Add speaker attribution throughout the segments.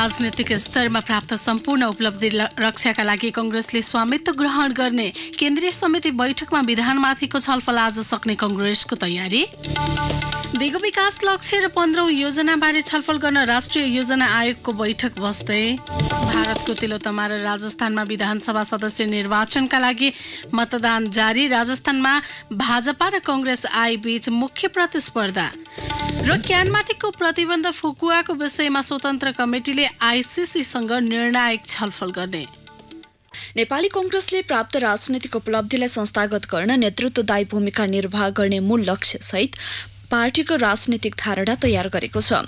Speaker 1: राजनीतिक स्तरमा प्राप्त सम्पूर्ण उपलब्धि रक्षाका लागि कङ्ग्रेसले स्वामित्व ग्रहण गर्ने केन्द्रीय समिति बैठकमा विधानमाथिको छलफल आज सक्ने कङ्ग्रेसको तयारी दिगो विकास लक्ष्य र पन्ध्रौँ योजनाबारे छलफल गर्न राष्ट्रिय योजना आयोगको बैठक बस्दै भारतको तिलोतमा र राजस्थानमा विधानसभा सदस्य निर्वाचनका लागि मतदान जारी राजस्थानमा भाजपा र कङ्ग्रेस आईबीच मुख्य प्रतिस्पर्धा र क्यानमाथिको प्रतिबन्ध फुकुवाको विषयमा स्वतन्त्र कमिटीले आइसिसीसँग निर्णायक छलफल गर्ने
Speaker 2: नेपाली कङ्ग्रेसले प्राप्त राजनीतिक उपलब्धिलाई संस्थागत गर्न नेतृत्वदायी भूमिका निर्वाह गर्ने मूल लक्ष्यसहित पार्टीको राजनीतिक धारणा तयार गरेको छ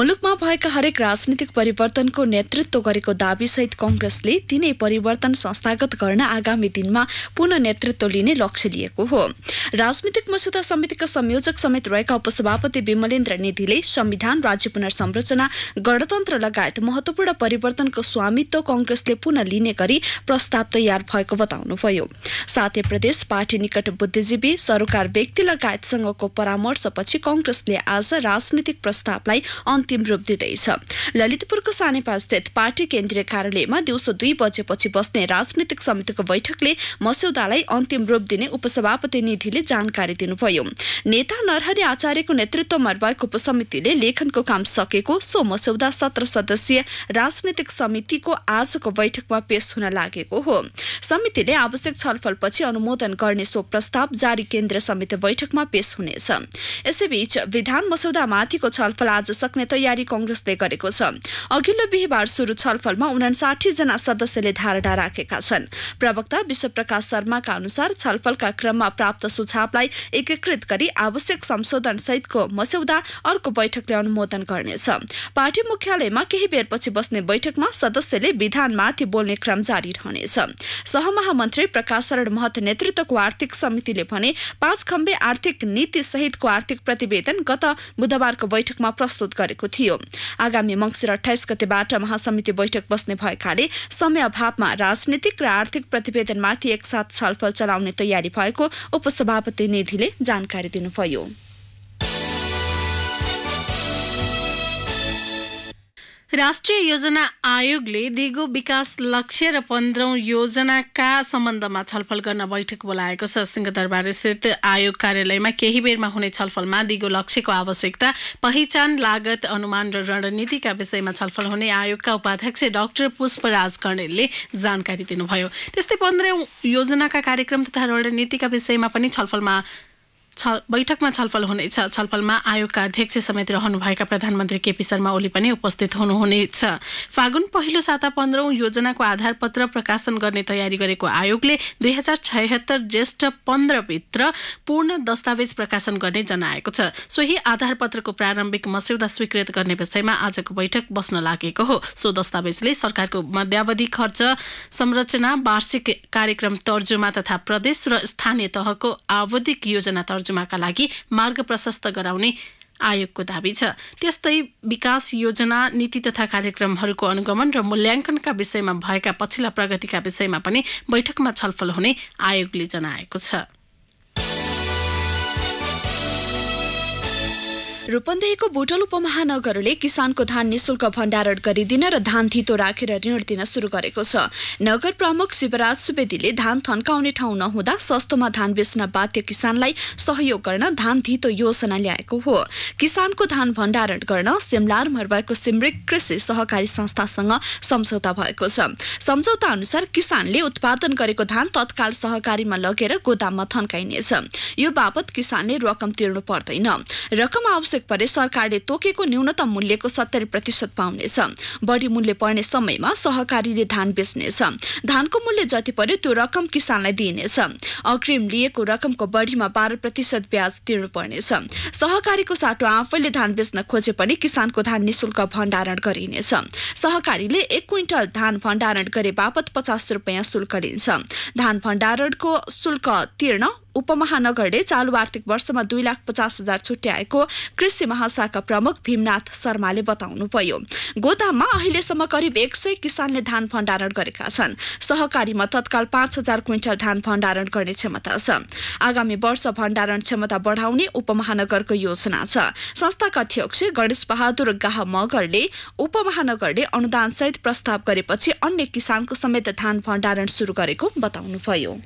Speaker 2: मुलुकमा भएका हरेक राजनीतिक परिवर्तनको नेतृत्व गरेको दावीसहित कङ्ग्रेसले तिनै परिवर्तन संस्थागत गर्न आगामी दिनमा पुनः नेतृत्व लिने लक्ष्य लिएको हो राजनीतिक मसुदा समितिका संयोजक समेत रहेका उपसभापति विमलेन्द्र निधिले संविधान राज्य पुनर्संरचना गणतन्त्र लगायत महत्वपूर्ण परिवर्तनको स्वामित्व कङ्ग्रेसले पुनः लिने गरी प्रस्ताव तयार भएको बताउनुभयो साथै प्रदेश पार्टी निकट बुद्धिजीवी सरोकार व्यक्ति लगायतसँगको परामर्श पछि कंग्रेसले आज राजनीतिक प्रस्तावलाई अन्तिम रूप दिँदैछ ललितपुरको सानेपा स्थित पार्टी केन्द्रीय कार्यालयमा दिउँसो दुई बजेपछि बस्ने राजनीतिक समितिको बैठकले मस्यौदालाई अन्तिम रूप दिने उपसभापति निधिले जानकारी दिनुभयो नेता नरहरि आचार्यको नेतृत्वमा रहेको उपसमितिले लेखनको काम सकेको सो मस्यौदा सत्र सदस्यीय राजनीतिक समितिको आजको बैठकमा पेश हुन लागेको हो समितिले आवश्यक छलफलपछि अनुमोदन गर्ने सो प्रस्ताव जारी केन्द्रीय समिति बैठकमा पेश हुनेछ यसैबीच विधान मसौदामाथिको छलफल आज सक्ने तयारी कंग्रेसले गरेको छ अघिल्लो बिहिबार सुरु छलफलमा उनासाठी जना सदस्यले धारणा राखेका छन् प्रवक्ता विश्वप्रकाश शर्माका अनुसार छलफलका क्रममा प्राप्त सुझावलाई एकीकृत गरी आवश्यक संशोधन सहितको मस्यौदा अर्को बैठकले अनुमोदन गर्नेछ पार्टी मुख्यालयमा केही बेरपछि बस्ने बैठकमा सदस्यले विधानमाथि बोल्ने क्रम जारी रहनेछ सहमहामन्त्री प्रकाश शरण महत नेतृत्वको आर्थिक समितिले भने पाँच खम्बे आर्थिक नीति सहितको आर्थिक प्रतिवेदन गत बुधबारको बैठकमा प्रस्तुत गरेको थियो आगामी मङ्सिर अठाइस गतेबाट महासमिति बैठक बस्ने भएकाले समय अभावमा राजनीतिक र आर्थिक प्रतिवेदनमाथि एकसाथ छलफल चलाउने तयारी भएको उपसभापति निधिले जानकारी दिनुभयो
Speaker 1: राष्ट्रिय योजना आयोगले दिगो विकास लक्ष्य र पन्ध्रौँ योजनाका सम्बन्धमा छलफल गर्न बैठक बोलाएको छ सिंहदरबार स्थित आयोग कार्यालयमा केही बेरमा हुने छलफलमा दिगो लक्ष्यको आवश्यकता पहिचान लागत अनुमान र रणनीतिका विषयमा छलफल हुने आयोगका उपाध्यक्ष डाक्टर पुष्पराज कणेलले जानकारी दिनुभयो त्यस्तै पन्ध्रौँ योजनाका कार्यक्रम तथा रणनीतिका विषयमा पनि छलफलमा छल बैठकमा छलफल हुनेछ छलफलमा आयोगका अध्यक्ष समेत रहनुभएका प्रधानमन्त्री केपी शर्मा ओली पनि उपस्थित हुनुहुनेछ फागुन पहिलो साता पन्ध्रौँ योजनाको आधारपत्र प्रकाशन गर्ने तयारी गरेको आयोगले दुई हजार छयत्तर ज्येष्ठ पन्ध्रभित्र पूर्ण दस्तावेज प्रकाशन गर्ने जनाएको छ सोही आधारपत्रको प्रारम्भिक मस्यौदा स्वीकृत गर्ने विषयमा आजको बैठक बस्न लागेको हो सो दस्तावेजले सरकारको मध्यावधि खर्च संरचना वार्षिक कार्यक्रम तर्जुमा तथा प्रदेश र स्थानीय तहको आवधिक योजना तर्जु का लागि मार्ग प्रशस्त गराउने आयोगको दावी छ त्यस्तै विकास योजना नीति तथा कार्यक्रमहरूको अनुगमन र मूल्याङ्कनका विषयमा भएका पछिल्ला प्रगतिका विषयमा पनि बैठकमा छलफल हुने आयोगले जनाएको छ
Speaker 2: रूपन्देहीको बोटल उपमहानगरले किसानको धान निशुल्क भण्डारण गरिदिन र धान थितो राखेर ऋण दिन सुरु गरेको छ नगर प्रमुख शिवराज सुवेदीले धान थन्काउने ठाउँ नहुँदा सस्तोमा धान बेच्न बाध्य किसानलाई सहयोग गर्न धान थितो योजना ल्याएको हो किसानको धान भण्डारण गर्न सिमलार मर्वाको सिमरिक कृषि सहकारी संस्थासँग सम्झौता भएको छ सम्झौता अनुसार किसानले उत्पादन गरेको धान तत्काल सहकारीमा लगेर गोदाममा थन्काइनेछ यो बापत किसानले रकम तिर्नु पर्दैन रकम आवश्यक आवश्यक परे सरकारले तोकेको न्यूनतम मूल्यको सत्तरी प्रतिशत पाउनेछ बढी मूल्य पर्ने समयमा सहकारीले धान बेच्नेछ धानको मूल्य जति पर्यो त्यो रकम किसानलाई दिइनेछ अग्रिम लिएको रकमको बढीमा बाह्र प्रतिशत ब्याज तिर्नुपर्नेछ सहकारीको साटो आफैले धान बेच्न खोजे पनि किसानको धान निशुल्क भण्डारण गरिनेछ सहकारीले एक क्विन्टल धान भण्डारण गरे बापत पचास रुपियाँ शुल्क लिन्छ धान भण्डारणको शुल्क तिर्न उपमहानगरले चालु आर्थिक वर्षमा दुई लाख पचास हजार छुट्याएको कृषि महाशाखा प्रमुख भीमनाथ शर्माले बताउनुभयो गोदाममा अहिलेसम्म करिब एक सय किसानले धान भण्डारण गरेका छन् सहकारीमा तत्काल पाँच हजार क्विन्टल धान भण्डारण गर्ने क्षमता छ आगामी वर्ष भण्डारण क्षमता बढाउने उपमहानगरको योजना छ संस्थाका अध्यक्ष गणेश बहादुर गाह मगरले उपमहानगरले अनुदानसहित प्रस्ताव गरेपछि अन्य किसानको समेत धान भण्डारण सुरु गरेको बताउनुभयो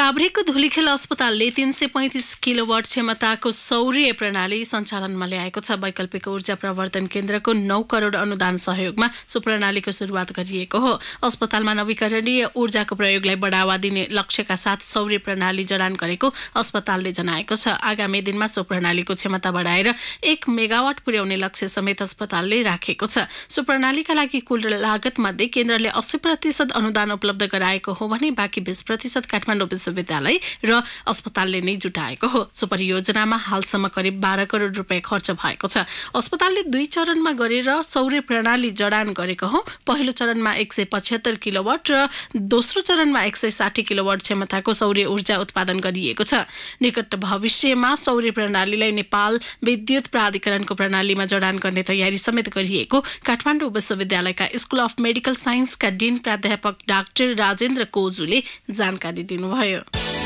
Speaker 1: काभ्रेको धुलीखेल अस्पतालले तिन सय पैँतिस किलोवाट क्षमताको सौर्य प्रणाली सञ्चालनमा ल्याएको छ वैकल्पिक ऊर्जा प्रवर्धन केन्द्रको नौ करोड अनुदान सहयोगमा सो प्रणालीको सुरुवात गरिएको हो अस्पतालमा नवीकरणीय ऊर्जाको प्रयोगलाई बढावा दिने लक्ष्यका साथ सौर्य प्रणाली जडान गरेको अस्पतालले जनाएको छ आगामी दिनमा सो प्रणालीको क्षमता बढाएर एक मेगावाट पुर्याउने लक्ष्य समेत अस्पतालले राखेको छ सो प्रणालीका लागि कुल लागतमध्ये केन्द्रले अस्सी प्रतिशत अनुदान उपलब्ध गराएको हो भने बाँकी बिस प्रतिशत काठमाडौँ विश्वविद्यालय र अस्पतालले नै जुटाएको हो सो परियोजनामा हालसम्म करिब बाह्र करोड रुपियाँ खर्च भएको छ अस्पतालले दुई चरणमा गरेर सौर्य प्रणाली जडान गरेको हो पहिलो चरणमा एक सय पचहत्तर किलोवाट र दोस्रो चरणमा एक सय साठी किलोवाट क्षमताको सौर्य ऊर्जा उत्पादन गरिएको छ निकट भविष्यमा सौर्य प्रणालीलाई नेपाल विद्युत प्राधिकरणको प्रणालीमा जडान गर्ने तयारी समेत गरिएको काठमाडौँ विश्वविद्यालयका स्कुल अफ मेडिकल साइन्सका डिन प्राध्यापक डाक्टर राजेन्द्र कोजुले
Speaker 2: जानकारी दिनुभयो 了。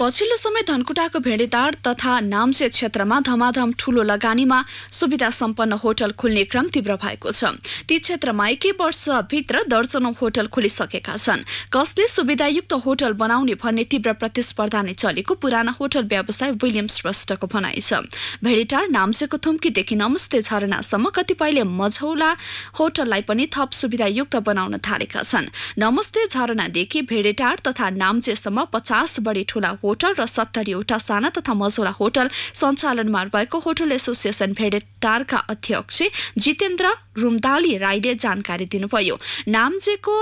Speaker 2: पछिल्लो समय धनकुटाको भेडेदार तथा नाम्चे क्षेत्रमा धमाधम ठूलो लगानीमा सुविधा सम्पन्न होटल खुल्ने क्रम तीव्र भएको छ ती क्षेत्रमा एकै वर्षभित्र दर्जनौ होटल खुलिसकेका छन् कसले सुविधायुक्त होटल बनाउने भन्ने तीव्र प्रतिस्पर्धा नै चलेको पुराना होटल व्यवसाय विलियम श्रेष्ठको भनाइ छ भेडेटार नाम्चेको थुम्कीदेखि नमस्ते झरनासम्म कतिपयले मझौला होटललाई पनि थप सुविधायुक्त बनाउन थालेका छन् नमस्ते झरनादेखि भेडेटार तथा नाम्चेसम्म पचास बढी ठुला होटल र सत्तरीवटा साना तथा मझौला होटल सञ्चालनमा रहेको होटल एसोसिएसन भेडेटारका अध्यक्ष जितेन्द्र रुमदाली राईले जानकारी दिनुभयो नाम्जेको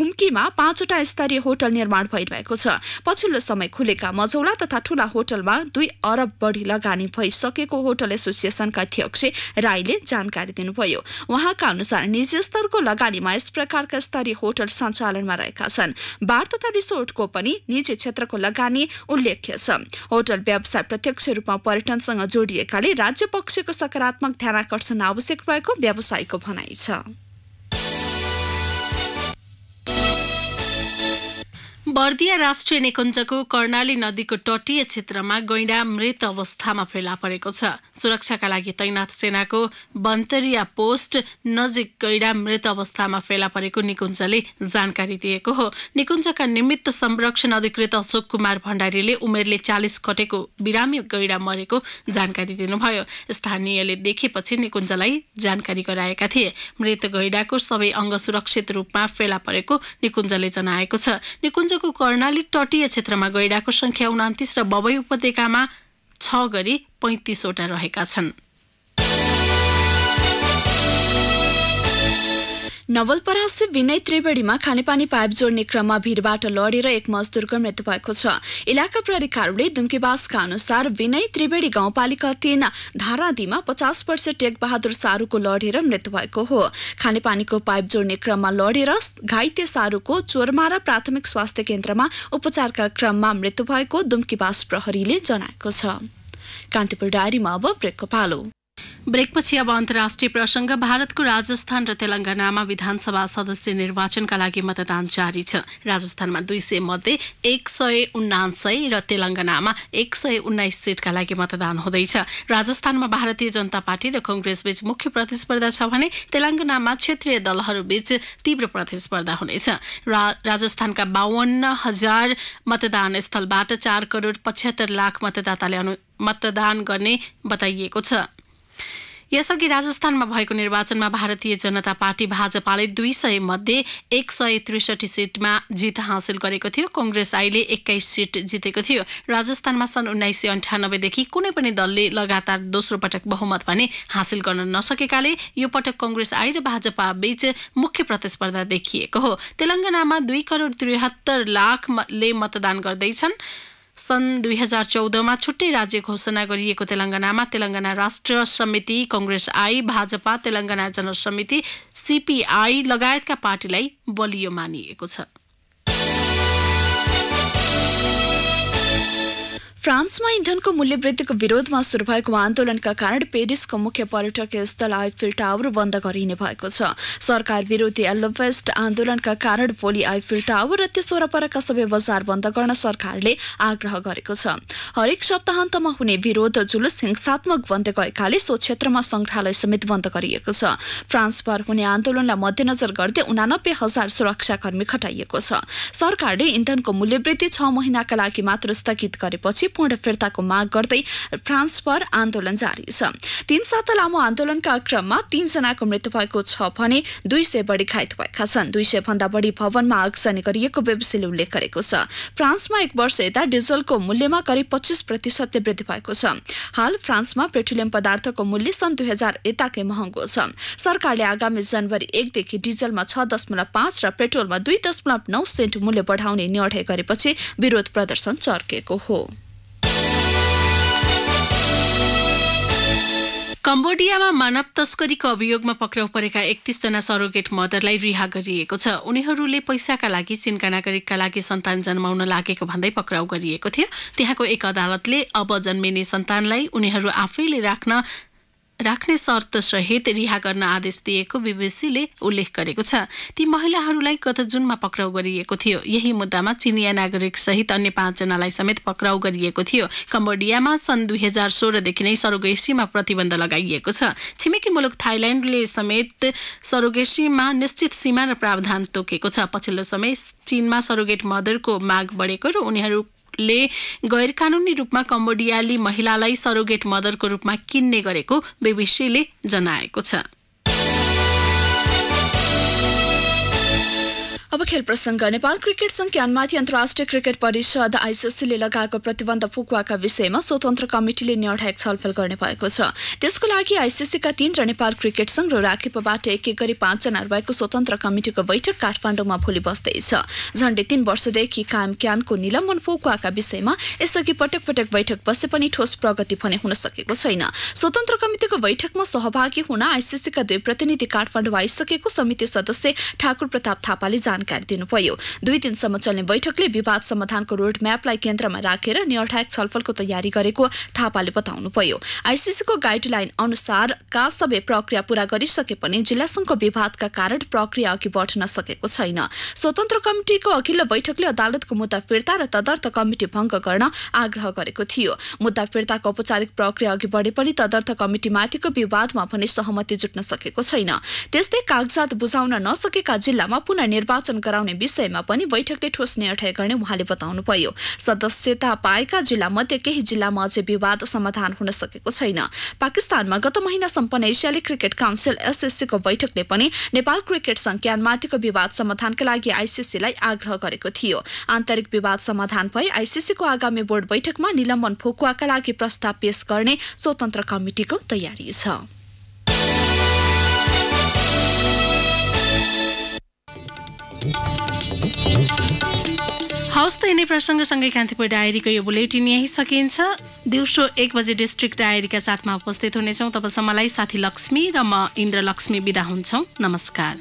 Speaker 2: थुम्कीमा पाँचवटा स्तरीय होटल निर्माण भइरहेको छ पछिल्लो समय खुलेका मझौला तथा ठूला होटलमा दुई अरब बढी लगानी भइसकेको होटल एसोसिएसनका अध्यक्ष राईले जानकारी दिनुभयो उहाँका अनुसार निजी स्तरको लगानीमा यस प्रकारका स्तरीय होटल सञ्चालनमा रहेका छन् बार तथा रिसोर्टको पनि निजी क्षेत्रको लगानी उल्लेख्य छ होटल व्यवसाय प्रत्यक्ष रूपमा पर्यटनसँग जोडिएकाले राज्य पक्षको सकारात्मक ध्यान आकर्षण आवश्यक रहेको व्यवसायको भनाइ छ
Speaker 1: बर्दिया राष्ट्रिय निकुञ्जको कर्णाली नदीको तटीय क्षेत्रमा गैँडा मृत अवस्थामा फेला परेको छ सुरक्षाका लागि तैनाथ सेनाको बन्तरिया पोस्ट नजिक गैँडा मृत अवस्थामा फेला परेको निकुञ्जले जानकारी दिएको हो निकुञ्जका निमित्त संरक्षण अधिकृत अशोक कुमार भण्डारीले उमेरले चालिस कटेको बिरामी गैँडा मरेको जानकारी दिनुभयो स्थानीयले देखेपछि निकुञ्जलाई जानकारी गराएका थिए मृत गैँडाको सबै अङ्ग सुरक्षित रूपमा फेला परेको निकुञ्जले जनाएको छ निकुञ्ज राज्यको कर्णाली तटीय क्षेत्रमा गैडाको सङ्ख्या उनातिस र बबई उपत्यकामा छ गरी पैँतिसवटा रहेका छन्
Speaker 2: नवलपरासी विनय त्रिवेणीमा खानेपानी पाइप जोड्ने क्रममा भिडबाट लडेर एक मजदुरको मृत्यु भएको छ इलाका प्रहरीकारले दुम्कीवासका अनुसार विनय त्रिवेणी गाउँपालिका तीन धारादीमा पचास वर्ष टेकबहादुर सारूको लडेर मृत्यु भएको हो खानेपानीको पाइप जोड्ने क्रममा लडेर घाइते सारूको चोरमारा प्राथमिक स्वास्थ्य केन्द्रमा उपचारका क्रममा मृत्यु भएको दुम्कीवास प्रहरीले जनाएको छ कान्तिपुर डायरीमा अब ब्रेकको पालो
Speaker 1: ब्रेकपछि अब अन्तर्राष्ट्रिय प्रसङ्ग भारतको राजस्थान र तेलङ्गानामा विधानसभा सदस्य निर्वाचनका लागि मतदान जारी छ राजस्थानमा दुई सय मध्ये एक सय उन्नासय र तेलङ्गानामा एक सय उन्नाइस सिटका लागि मतदान हुँदैछ राजस्थानमा भारतीय जनता पार्टी र कङ्ग्रेसबीच मुख्य प्रतिस्पर्धा छ भने तेलङ्गानामा क्षेत्रीय दलहरूबीच तीव्र प्रतिस्पर्धा हुनेछ राजस्थानका बावन्न हजार मतदान स्थलबाट चार करोड पचहत्तर लाख मतदाताले मतदान गर्ने बताइएको छ यसअघि राजस्थानमा भएको निर्वाचनमा भारतीय जनता पार्टी भाजपाले दुई सय मध्ये एक सय त्रिसठी सिटमा जित हासिल गरेको थियो कङ्ग्रेस आइले एक्काइस सिट जितेको थियो राजस्थानमा सन् उन्नाइस सय अन्ठानब्बेदेखि कुनै पनि दलले लगातार दोस्रो पटक बहुमत भने हासिल गर्न नसकेकाले यो पटक कङ्ग्रेस आई र भाजपा बीच मुख्य प्रतिस्पर्धा देखिएको हो तेलङ्गानामा दुई करोड त्रिहत्तर लाखले मतदान गर्दैछन् सन् दुई हजार चौधमा छुट्टै राज्य घोषणा गरिएको तेलङ्गानामा Telangana Rashtra Samithi Congress I Bhajapa Telangana Jana Samithi CPI लगायतका पार्टीलाई बलियो मानिएको छ
Speaker 2: फ्रान्समा इन्धनको मूल्यवृद्धिको विरोधमा सुरु भएको आन्दोलनका कारण पेरिसको मुख्य पर्यटकीय स्थल आइफिल टावर बन्द गरिने भएको छ सरकार विरोधी एलोभेस्ट आन्दोलनका कारण भोलि आइफिल टावर र त्यसो परका सबै बजार बन्द गर्न सरकारले आग्रह गरेको छ हरेक सप्ताहन्तमा हुने विरोध जुलुस हिंसात्मक बन्दै गएकाले सो क्षेत्रमा सङ्ग्रहालय समेत बन्द गरिएको छ फ्रान्सभर हुने आन्दोलनलाई मध्यनजर गर्दै उनानब्बे हजार सुरक्षाकर्मी खटाइएको छ सरकारले इन्धनको मूल्यवृद्धि छ महिनाका लागि मात्र स्थगित गरेपछि शान्तिपूर्ण फिर्ताको माग गर्दै फ्रान्सभर आन्दोलन जारी छ तीन साता लामो आन्दोलनका क्रममा तीनजनाको मृत्यु भएको छ भने दुई सय बढी घाइते भएका छन् दुई सय भन्दा बढी भवनमा आगजनी गरिएको बेबीसीले उल्लेख गरेको छ फ्रान्समा एक वर्ष यता डिजलको मूल्यमा करिब पच्चिस प्रतिशतले वृद्धि भएको छ हाल फ्रान्समा पेट्रोलियम पदार्थको मूल्य सन् दुई हजार यताकै महँगो छ सरकारले आगामी जनवरी एकदेखि डिजलमा छ दशमलव पाँच र पेट्रोलमा दुई दशमलव नौ सेन्ट मूल्य बढाउने निर्णय गरेपछि विरोध प्रदर्शन चर्केको हो कम्बोडियामा
Speaker 1: मानव तस्करीको अभियोगमा पक्राउ परेका एकतिसजना सरोगेट मदरलाई रिहा गरिएको छ उनीहरूले पैसाका लागि चिनका नागरिकका लागि सन्तान जन्माउन लागेको भन्दै पक्राउ गरिएको थियो त्यहाँको एक अदालतले अब जन्मिने सन्तानलाई उनीहरू आफैले राख्न राख्ने शर्तसहित रिहा गर्न आदेश दिएको बिबिसीले उल्लेख गरेको छ ती महिलाहरूलाई गत जुनमा पक्राउ गरिएको थियो यही मुद्दामा चिनिया नागरिक सहित अन्य पाँचजनालाई समेत पक्राउ गरिएको थियो कम्बोडियामा सन् दुई हजार सोह्रदेखि नै सरोगेसीमा प्रतिबन्ध लगाइएको छ छिमेकी मुलुक थाइल्यान्डले समेत सरोगेसीमा निश्चित सीमा र प्रावधान तोकेको छ पछिल्लो समय चीनमा सरोगेट मदरको माग बढेको र उनीहरू ले गैर कानुनी रूपमा कम्बोडियाली महिलालाई सरोगेट मदरको रूपमा किन्ने गरेको बेबिसीले जनाएको छ
Speaker 2: अब खेल प्रसङ्ग नेपाल क्रिकेट सङ्घ अन्तर्राष्ट्रिय क्रिकेट परिषद आइसिसीले लगाएको प्रतिबन्ध फुकुवाका विषयमा स्वतन्त्र कमिटिले निर्णायक छलफल गर्ने भएको छ त्यसको लागि आइसिसीका तीन र नेपाल क्रिकेट संघ र राखेपबाट एक एक गरी पाँचजना रहेको स्वतन्त्र कमिटिको बैठक काठमाडौँमा भोलि बस्दैछ झण्डै तीन वर्षदेखि कायम क्यानको निलम्बन फुकुवाका विषयमा यसअघि पटक पटक बैठक बसे पनि ठोस प्रगति भने हुन सकेको छैन स्वतन्त्र कमिटिको बैठकमा सहभागी हुन आइसिसीका दुई प्रतिनिधि काठमाडौँ आइसकेको समिति सदस्य ठाकुर प्रताप थापाले जान जानकारी दिनुभयो दुई दिनसम्म चल्ने बैठकले विवाद समाधानको रोडम्यापलाई केन्द्रमा राखेर निर्णायक छलफलको तयारी गरेको थापाले बताउनुभयो आइसिसीको गाइडलाइन अनुसार का सबै प्रक्रिया पूरा गरिसके पनि जिल्ला संघको विवादका कारण प्रक्रिया अघि बढ्न सकेको छैन स्वतन्त्र कमिटिको अघिल्लो बैठकले अदालतको मुद्दा फिर्ता र तदर्थ कमिटी भङ्ग गर्न आग्रह गरेको थियो मुद्दा फिर्ताको औपचारिक प्रक्रिया अघि बढे पनि तदर्थ कमिटीमाथिको विवादमा भने सहमति जुट्न सकेको छैन त्यस्तै कागजात बुझाउन नसकेका जिल्लामा पुनः निर्वाचन निर्वाचन गराउने विषयमा पनि बैठकले ठोस निर्णय गर्ने उहाँले बताउनुभयो सदस्यता पाएका जिल्ला मध्ये केही जिल्लामा अझै विवाद समाधान हुन सकेको छैन पाकिस्तानमा गत महिना सम्पन्न एसियाली क्रिकेट काउन्सिल एसएससीको बैठकले पनि नेपाल क्रिकेट संज्ञानमाथिको विवाद समाधानका लागि आइसिसीलाई आग्रह गरेको थियो आन्तरिक विवाद समाधान भए आइसिसीको आगामी बोर्ड बैठकमा निलम्बन फोकुवाका लागि प्रस्ताव पेश गर्ने स्वतन्त्र कमिटिको तयारी छ
Speaker 1: हवस् त यिनै प्रसङ्गसँगै कान्तिपुर डायरीको यो बुलेटिन यहीँ सकिन्छ दिउँसो एक बजे डिस्ट्रिक्ट डायरीका साथमा उपस्थित हुनेछौँ तबसम्मलाई साथी लक्ष्मी र म इन्द्रलक्ष्मी बिदा हुन्छौँ नमस्कार